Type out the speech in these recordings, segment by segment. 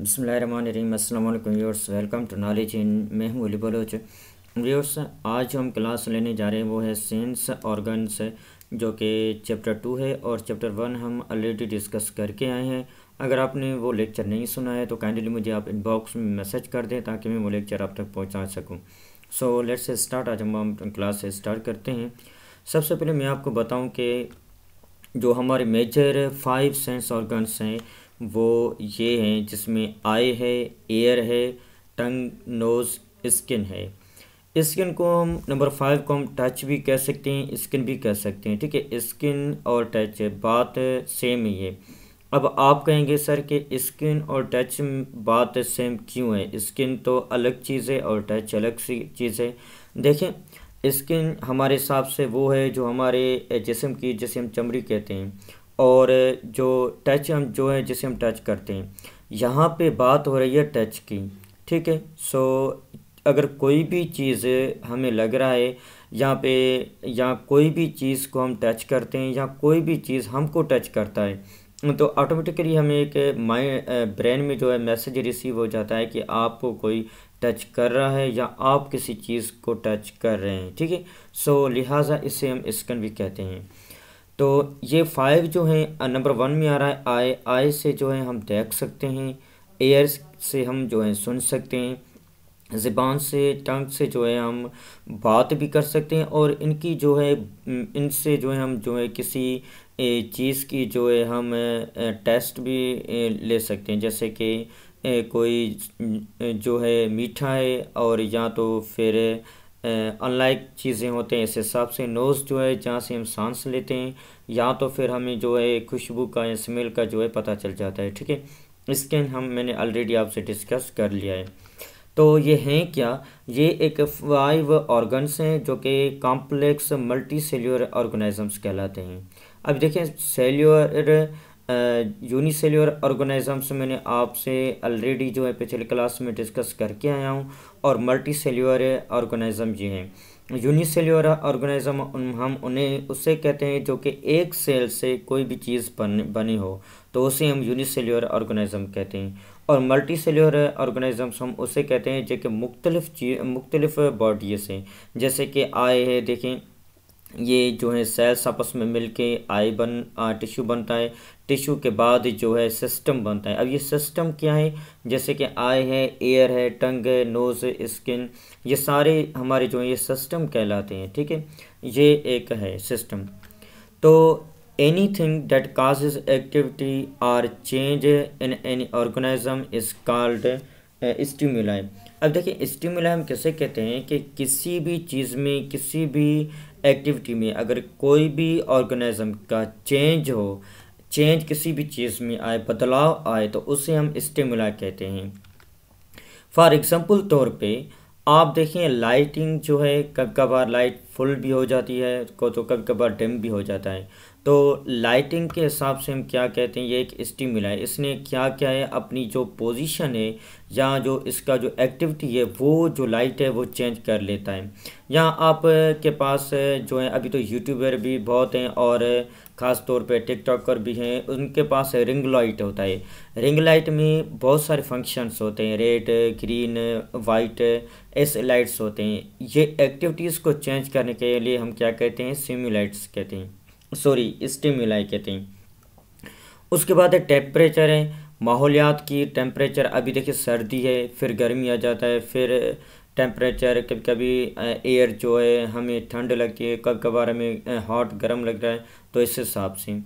बसमीम अल्लाम welcome to knowledge in मैं हूँ अली बलोच व्यवर्स आज हम क्लास लेने जा रहे हैं वो है सेंस ऑर्गन्स जो कि चैप्टर टू है और चैप्टर वन हम ऑलरेडी डिस्कस करके आए हैं अगर आपने वो लेक्चर नहीं सुना है तो काइंडली मुझे आप इनबॉक्स में मैसेज कर दें ताकि मैं वो लेक्चर आप तक पहुँचा सकूँ सो लेट्स स्टार्ट आज हम क्लास स्टार्ट करते हैं सबसे पहले मैं आपको बताऊँ कि जो हमारे मेजर फाइव सेंस ऑर्गन्स हैं वो ये हैं जिसमें आई है एयर है टंग नोज़ स्किन है स्किन को हम नंबर फाइव को हम टच भी कह सकते हैं स्किन भी कह सकते हैं ठीक है स्किन और टच बात सेम ही है अब आप कहेंगे सर कि स्किन और टच बात सेम क्यों है स्किन तो अलग चीज़ है और टच अलग सी चीज़ है देखें स्किन हमारे हिसाब से वो है जो हमारे जिसम की जैसे हम चमड़ी कहते हैं और जो टच हम जो है जिसे हम टच करते हैं यहाँ पे बात हो रही है टच की ठीक है सो अगर कोई भी चीज़ हमें लग रहा है यहाँ पे या कोई भी चीज़ को हम टच करते हैं या कोई भी चीज़ हमको टच करता है तो ऑटोमेटिकली हमें एक माइंड ब्रेन में जो है मैसेज रिसीव हो जाता है कि आपको कोई टच कर रहा है या आप किसी चीज़ को टच कर रहे हैं ठीक है सो लिहाजा इसे हम स्कन भी कहते हैं तो ये फाइव जो है नंबर वन में आ रहा है आई आई से जो है हम देख सकते हैं एयर से हम जो है सुन सकते हैं ज़बान से टंग से जो है हम बात भी कर सकते हैं और इनकी जो है इनसे जो है हम जो है किसी चीज़ की जो है हम टेस्ट भी ले सकते हैं जैसे कि कोई जो है मीठा है और या तो फिर अनलाइक चीज़ें होते हैं इस हिसाब से नोज़ जो है जहाँ से हम सांस लेते हैं या तो फिर हमें जो है खुशबू का या स्मेल का जो है पता चल जाता है ठीक है इसके हम मैंने ऑलरेडी आपसे डिस्कस कर लिया है तो ये हैं क्या ये एक फाइव ऑर्गन्स हैं जो कि कॉम्प्लेक्स मल्टी सेल्यूर ऑर्गेनाइजम्स कहलाते हैं अब देखें सेल्यूर यूनिसेल्यूर ऑर्गेनाइज़म्स मैंने आपसे ऑलरेडी जो है पिछले क्लास में डिस्कस करके आया हूँ और मल्टी सेल्यूर ऑर्गेनिज्म जी हैं यूनिसेल्यूलर ऑर्गेनिज्म हम उन्हें उसे कहते हैं जो कि एक सेल से कोई भी चीज़ बन बनी हो तो उसे हम यूनिसेल्यूलर ऑर्गेनिज्म कहते हैं और मल्टी सेल्यूर ऑर्गेनिजम्स हम उसे कहते हैं जो कि मुख्तलिफ मुख्तलिफ बॉडीज़ हैं जैसे कि आए हैं देखें ये जो है सेल्स आपस में मिलके आई बन टिश्यू बनता है टिश्यू के बाद जो है सिस्टम बनता है अब ये सिस्टम क्या है जैसे कि आई है एयर है टंग है नोज़ स्किन ये सारे हमारे जो है ये सिस्टम कहलाते हैं ठीक है ये एक है सिस्टम तो anything that causes activity or change in any organism is called stimuli अब देखिए स्टिमुलाई हम कैसे कहते हैं कि किसी भी चीज़ में किसी भी एक्टिविटी में अगर कोई भी ऑर्गेनिज्म का चेंज हो चेंज किसी भी चीज़ में आए बदलाव आए तो उसे हम स्टिमुला कहते हैं फॉर एग्ज़ाम्पल तौर पे आप देखें लाइटिंग जो है कभी कभार लाइट फुल भी हो जाती है को तो कभी कभार डिम भी हो जाता है तो लाइटिंग के हिसाब से हम क्या कहते हैं ये एक स्टीमुला है इसने क्या क्या है अपनी जो पोजीशन है या जो इसका जो एक्टिविटी है वो जो लाइट है वो चेंज कर लेता है या आप के पास जो है अभी तो यूट्यूबर भी बहुत हैं और ख़ास तौर पे टिकटॉकर भी हैं उनके पास रिंग लाइट होता है रिंग लाइट में बहुत सारे फंक्शंस होते हैं रेड ग्रीन वाइट ऐसे लाइट्स होते हैं ये एक्टिविटीज़ को चेंज करने के लिए हम क्या कहते हैं सिम्यूलाइट्स कहते हैं सॉरी स्टीम्यूलाई कहते हैं उसके बाद है टेम्परेचर है माहौलियात की टेम्परेचर अभी देखिए सर्दी है फिर गर्मी आ जाता है फिर टेम्परेचर कभी कभी एयर जो है हमें ठंड लगती है कभी कभार हमें हॉट गर्म लग रहा है तो इस हिसाब से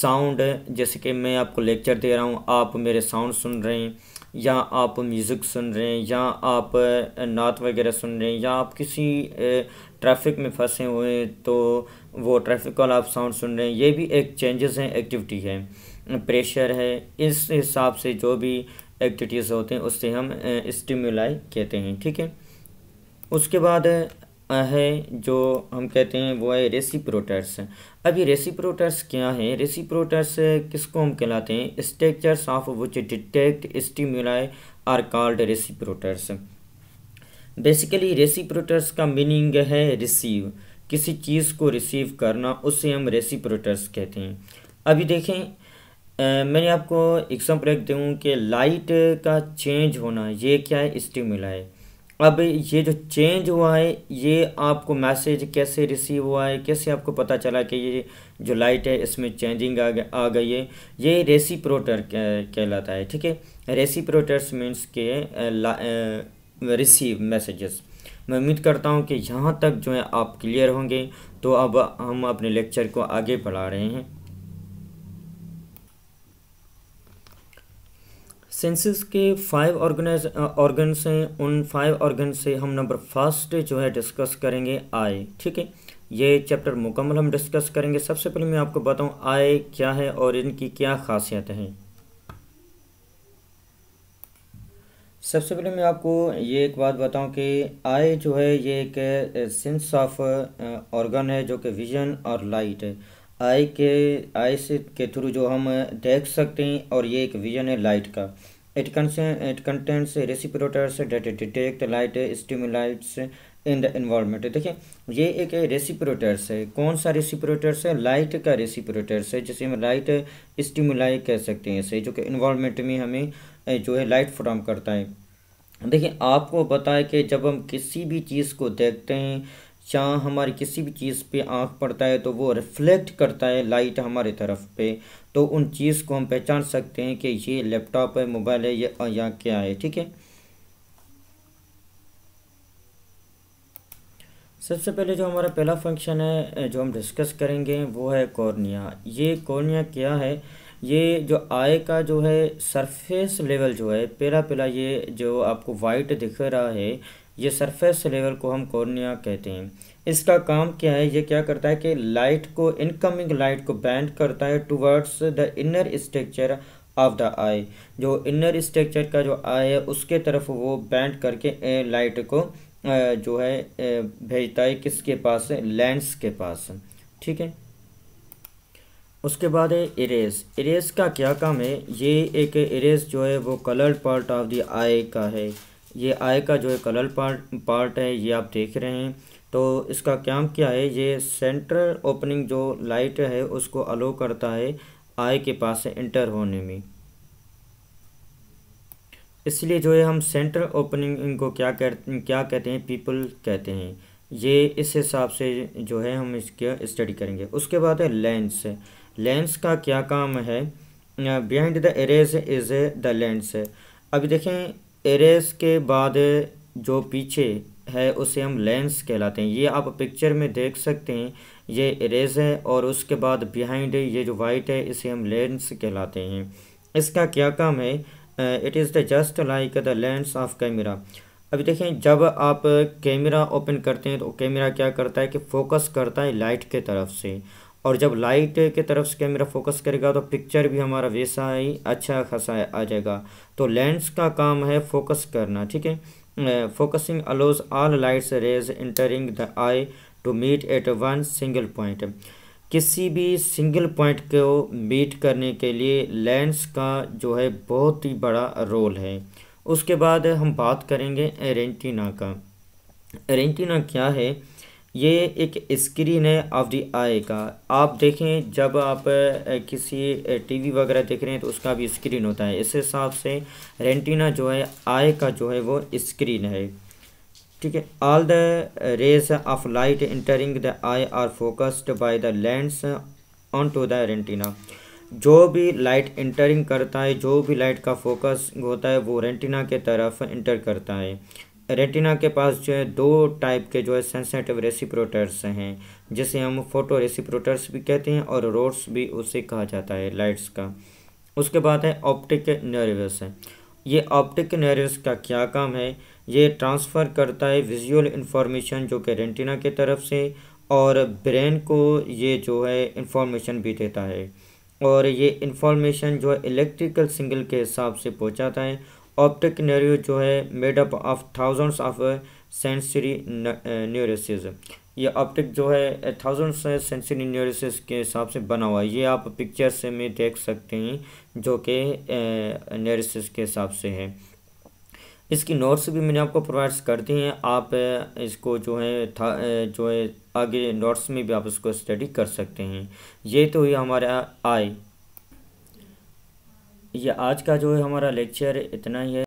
साउंड जैसे कि मैं आपको लेक्चर दे रहा हूँ आप मेरे साउंड सुन रहे हैं या आप म्यूज़िक सुन रहे हैं या आप नात वगैरह सुन रहे हैं या आप किसी ट्रैफिक में फंसे हुए हैं तो वो ट्रैफिक कॉल आप साउंड सुन रहे हैं ये भी एक चेंजेस हैं एक्टिविटी है प्रेशर है इस हिसाब से जो भी एक्टिविटीज़ होते हैं उससे हम स्टिमुलाई कहते हैं ठीक है उसके बाद है जो हम कहते हैं वो है रेसिप्रोटर्स अभी ये रेसिप्रोटर्स क्या है रेसिप्रोटर्स किसको हम कहलाते हैं structures of which detect stimuli are called receptors basically receptors का मीनिंग है रिसीव किसी चीज़ को रिसीव करना उसे हम रेसिप्रोटर्स कहते हैं अभी देखें आ, मैंने आपको एग्जाम्पल रख दूँ कि लाइट का चेंज होना ये क्या है स्टिमुला है अब ये जो चेंज हुआ है ये आपको मैसेज कैसे रिसीव हुआ है कैसे आपको पता चला कि ये जो लाइट है इसमें चेंजिंग आ, आ गई है ये रेसिप्रोटर कहलाता है ठीक है रेसिप्रोटर्स मीन्स के रिसीव मैसेजेस मैं उम्मीद करता हूँ कि यहाँ तक जो है आप क्लियर होंगे तो अब हम अपने लेक्चर को आगे बढ़ा रहे हैं सेंसेस के फाइव ऑर्गेनाइज ऑर्गन्स हैं उन फाइव ऑर्गन से हम नंबर फर्स्ट जो है डिस्कस करेंगे आई ठीक है ये चैप्टर मुकम्मल हम डिस्कस करेंगे सबसे पहले मैं आपको बताऊं आई क्या है और इनकी क्या खासियत है सबसे पहले मैं आपको ये एक बात बताऊं कि आई जो है ये एक सेंस ऑफ ऑर्गन है जो कि विजन और लाइट है आई के आई से के थ्रू जो हम देख सकते हैं और ये एक विजन है लाइट का it contains it contents receptors that detect light stimuli in the environment देखिए ये एक रेसिप्रोटर्स है कौन सा रेसिप्रोटर्स है लाइट का रेसिप्रोटर्स है जिसे हम लाइट स्टिमुलाई कह सकते हैं इसे जो कि इन्वायरमेंट में हमें जो है लाइट फ्राम करता है देखिए आपको बताए कि जब हम किसी भी चीज़ को देखते हैं या हमारी किसी भी चीज़ पे आंख पड़ता है तो वो रिफ्लेक्ट करता है लाइट हमारे तरफ पे तो उन चीज़ को हम पहचान सकते हैं कि ये लैपटॉप है मोबाइल है या, या क्या है ठीक है सबसे पहले जो हमारा पहला फंक्शन है जो हम डिस्कस करेंगे वो है कॉर्निया ये कॉर्निया क्या है ये जो आय का जो है सरफेस लेवल जो है पेला पहला ये जो आपको वाइट दिख रहा है ये सरफेस लेवल को हम कॉर्निया कहते हैं इसका काम क्या है ये क्या करता है कि लाइट को इनकमिंग लाइट को बैंड करता है towards the inner structure of the eye जो इनर स्ट्रक्चर का जो आई है उसके तरफ वो बैंड करके लाइट को जो है भेजता है किसके पास लेंस के पास ठीक है उसके बाद है इरेज इरेज का क्या काम है ये एक इरेज जो है वो coloured part of the eye का है ये आई का जो है कलर पार्ट पार्ट है ये आप देख रहे हैं तो इसका काम क्या है ये सेंटर ओपनिंग जो लाइट है उसको अलो करता है आई के पास से इंटर होने में इसलिए जो है हम सेंटर ओपनिंग इनको क्या कर क्या कहते हैं पीपल कहते हैं ये इस हिसाब से जो है हम इसके स्टडी करेंगे उसके बाद है लेंस लेंस का क्या काम है behind the iris is the lens अभी देखें एरेज के बाद जो पीछे है उसे हम लेंस कहलाते हैं ये आप पिक्चर में देख सकते हैं ये इरेज है और उसके बाद बिहाइंड ये जो वाइट है इसे हम लेंस कहलाते हैं इसका क्या काम है it is the just like the lens of camera अभी देखें जब आप कैमरा ओपन करते हैं तो कैमरा क्या करता है कि फोकस करता है लाइट के तरफ से और जब लाइट के तरफ से कैमरा फोकस करेगा तो पिक्चर भी हमारा वैसा ही अच्छा खासा आ जाएगा तो लेंस का काम है फोकस करना ठीक है focusing allows all lights rays entering the eye to meet at one single point किसी भी सिंगल पॉइंट को मीट करने के लिए लेंस का जो है बहुत ही बड़ा रोल है उसके बाद हम बात करेंगे एरेंटिना का एरेंटिना क्या है ये एक स्क्रीन है ऑफ दी आई का आप देखें जब आप किसी टीवी वगैरह देख रहे हैं तो उसका भी स्क्रीन होता है इस हिसाब से रेंटीना जो है आई का जो है वो स्क्रीन है ठीक है all the rays of light entering the eye are focused by the lens on to the retina जो भी लाइट इंटरिंग करता है जो भी लाइट का फोकस होता है वो रेंटिना के तरफ इंटर करता है रेटिना के पास जो है दो टाइप के जो है सेंसेटिव रेसिप्रोटर्स हैं जिसे हम फोटो रेसिप्रोटर्स भी कहते हैं और रोड्स भी उसे कहा जाता है लाइट्स का उसके बाद है ऑप्टिक नर्वस है ये ऑप्टिक नर्वस का क्या काम है ये ट्रांसफ़र करता है विजुअल इन्फॉर्मेशन जो कि रेंटिना के तरफ से और ब्रेन को ये जो है इंफॉर्मेशन भी देता है और ये इंफॉर्मेशन जो है इलेक्ट्रिकल सिग्नल के हिसाब से पहुंचाता है ऑप्टिक न्यूरो जो है made up of thousands of sensory neurons ये ऑप्टिक जो है थाउजेंड्स सेंसरी न्यूरसेज के हिसाब से बना हुआ है ये आप पिक्चर से में देख सकते हैं जो कि न्यूरसेज uh, के हिसाब से है इसकी नोट्स भी मैंने आपको प्रोवाइड कर दी हैं आप uh, इसको जो है uh, जो है आगे नोट्स में भी आप इसको स्टडी कर सकते हैं ये तो हुई हमारा आई ये आज का जो है हमारा लेक्चर इतना ही है